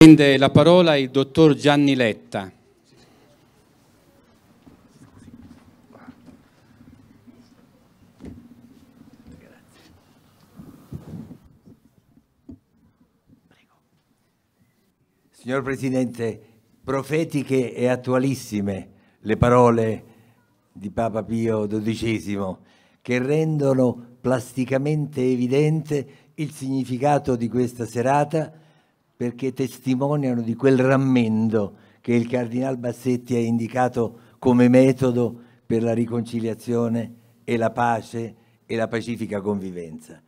Prende la parola il dottor Gianni Letta. Signor Presidente, profetiche e attualissime le parole di Papa Pio XII che rendono plasticamente evidente il significato di questa serata perché testimoniano di quel rammendo che il Cardinal Bassetti ha indicato come metodo per la riconciliazione e la pace e la pacifica convivenza.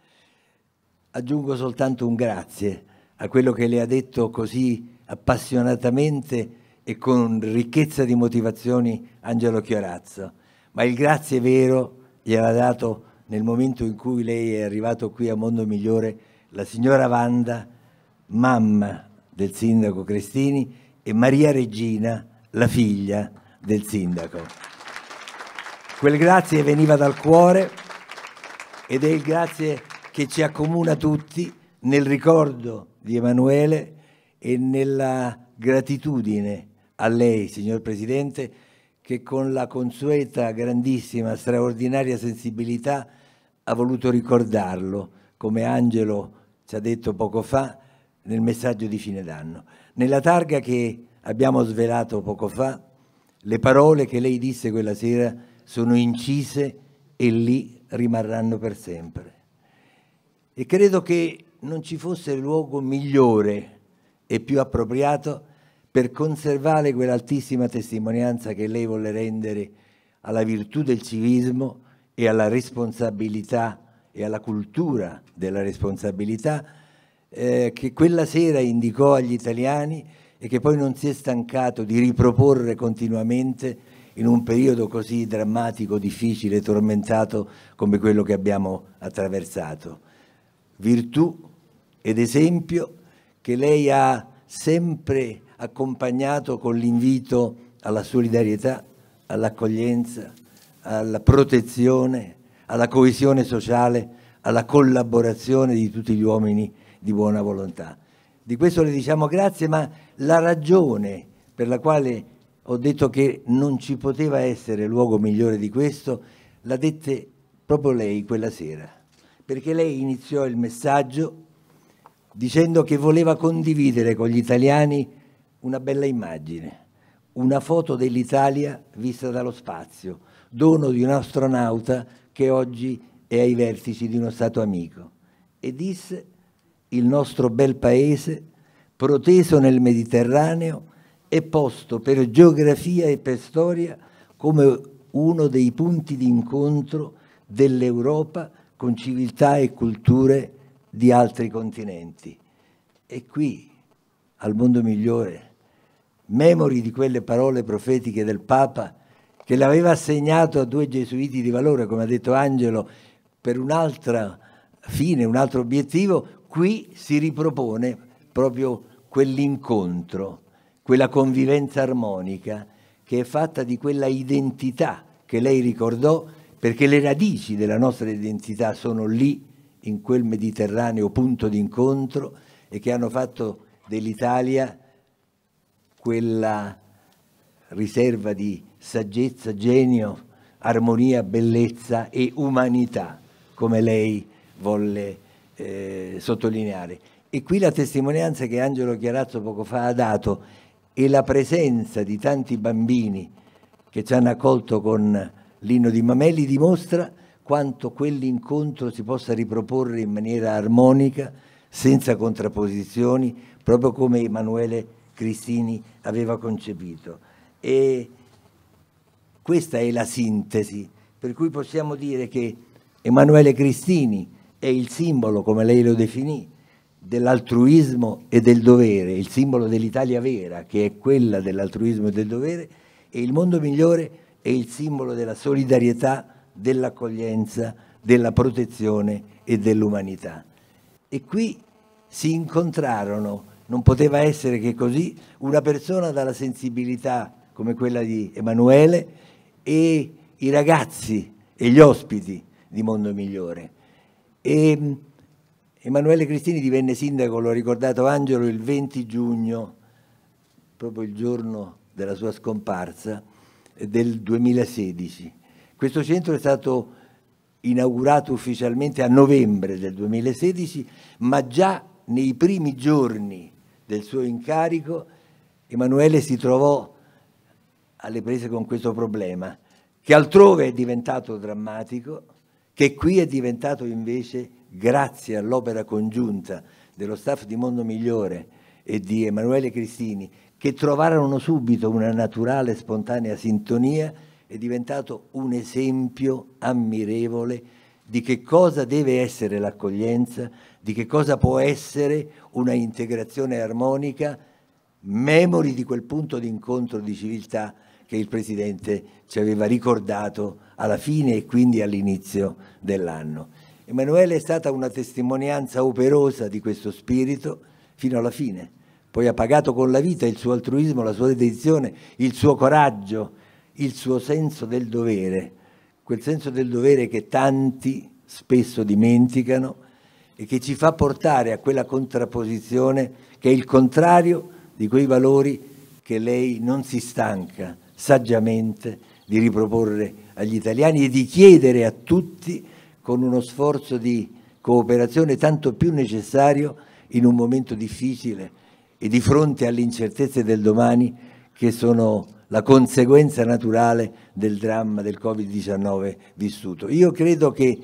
Aggiungo soltanto un grazie a quello che le ha detto così appassionatamente e con ricchezza di motivazioni Angelo Chiorazzo, ma il grazie vero gliel'ha dato nel momento in cui lei è arrivato qui a Mondo Migliore la signora Wanda, mamma del sindaco Crestini, e Maria Regina, la figlia del sindaco. Quel grazie veniva dal cuore ed è il grazie che ci accomuna tutti nel ricordo di Emanuele e nella gratitudine a lei, signor Presidente, che con la consueta, grandissima, straordinaria sensibilità ha voluto ricordarlo, come Angelo ci ha detto poco fa, nel messaggio di fine d'anno. Nella targa che abbiamo svelato poco fa, le parole che lei disse quella sera sono incise e lì rimarranno per sempre. E credo che non ci fosse luogo migliore e più appropriato per conservare quell'altissima testimonianza che lei volle rendere alla virtù del civismo e alla responsabilità e alla cultura della responsabilità eh, che quella sera indicò agli italiani e che poi non si è stancato di riproporre continuamente in un periodo così drammatico, difficile, tormentato come quello che abbiamo attraversato. Virtù ed esempio che lei ha sempre accompagnato con l'invito alla solidarietà, all'accoglienza, alla protezione, alla coesione sociale, alla collaborazione di tutti gli uomini di buona volontà. Di questo le diciamo grazie, ma la ragione per la quale ho detto che non ci poteva essere luogo migliore di questo, l'ha dette proprio lei quella sera, perché lei iniziò il messaggio dicendo che voleva condividere con gli italiani una bella immagine, una foto dell'Italia vista dallo spazio, dono di un astronauta che oggi è ai vertici di uno Stato amico. E disse il nostro bel paese, proteso nel Mediterraneo, è posto per geografia e per storia come uno dei punti di incontro dell'Europa con civiltà e culture di altri continenti. E qui, al mondo migliore, memori di quelle parole profetiche del Papa che l'aveva assegnato a due gesuiti di valore, come ha detto Angelo, per un'altra fine, un altro obiettivo, qui si ripropone proprio quell'incontro, quella convivenza armonica che è fatta di quella identità che lei ricordò, perché le radici della nostra identità sono lì, in quel Mediterraneo punto d'incontro, e che hanno fatto dell'Italia quella riserva di saggezza, genio, armonia, bellezza e umanità, come lei volle eh, sottolineare. E qui la testimonianza che Angelo Chiarazzo poco fa ha dato e la presenza di tanti bambini che ci hanno accolto con l'inno di Mameli dimostra quanto quell'incontro si possa riproporre in maniera armonica, senza contrapposizioni, proprio come Emanuele Cristini aveva concepito. E questa è la sintesi, per cui possiamo dire che Emanuele Cristini, è il simbolo, come lei lo definì, dell'altruismo e del dovere, il simbolo dell'Italia vera, che è quella dell'altruismo e del dovere, e il mondo migliore è il simbolo della solidarietà, dell'accoglienza, della protezione e dell'umanità. E qui si incontrarono, non poteva essere che così, una persona dalla sensibilità come quella di Emanuele e i ragazzi e gli ospiti di Mondo Migliore e ehm, Emanuele Cristini divenne sindaco, l'ho ricordato Angelo, il 20 giugno, proprio il giorno della sua scomparsa, eh, del 2016. Questo centro è stato inaugurato ufficialmente a novembre del 2016, ma già nei primi giorni del suo incarico Emanuele si trovò alle prese con questo problema, che altrove è diventato drammatico, che qui è diventato invece, grazie all'opera congiunta dello staff di Mondo Migliore e di Emanuele Cristini, che trovarono subito una naturale e spontanea sintonia, è diventato un esempio ammirevole di che cosa deve essere l'accoglienza, di che cosa può essere una integrazione armonica, memori di quel punto d'incontro di civiltà che il Presidente ci aveva ricordato alla fine e quindi all'inizio dell'anno. Emanuele è stata una testimonianza operosa di questo spirito fino alla fine. Poi ha pagato con la vita il suo altruismo, la sua dedizione, il suo coraggio, il suo senso del dovere, quel senso del dovere che tanti spesso dimenticano e che ci fa portare a quella contrapposizione che è il contrario di quei valori che lei non si stanca saggiamente di riproporre agli italiani e di chiedere a tutti con uno sforzo di cooperazione tanto più necessario in un momento difficile e di fronte alle incertezze del domani che sono la conseguenza naturale del dramma del Covid-19 vissuto. Io credo che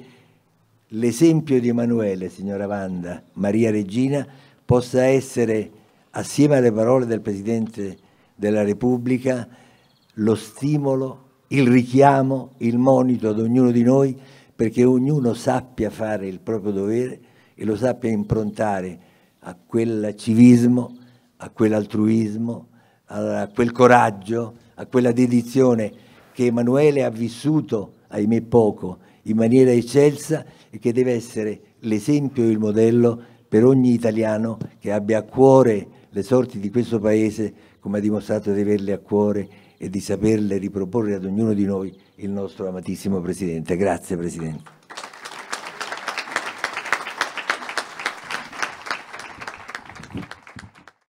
l'esempio di Emanuele, signora Vanda, Maria Regina, possa essere, assieme alle parole del Presidente della Repubblica, lo stimolo il richiamo, il monito ad ognuno di noi perché ognuno sappia fare il proprio dovere e lo sappia improntare a quel civismo, a quell'altruismo, a quel coraggio, a quella dedizione che Emanuele ha vissuto, ahimè poco, in maniera eccelsa e che deve essere l'esempio e il modello per ogni italiano che abbia a cuore le sorti di questo Paese come ha dimostrato di averle a cuore e di saperle riproporre ad ognuno di noi il nostro amatissimo Presidente. Grazie Presidente.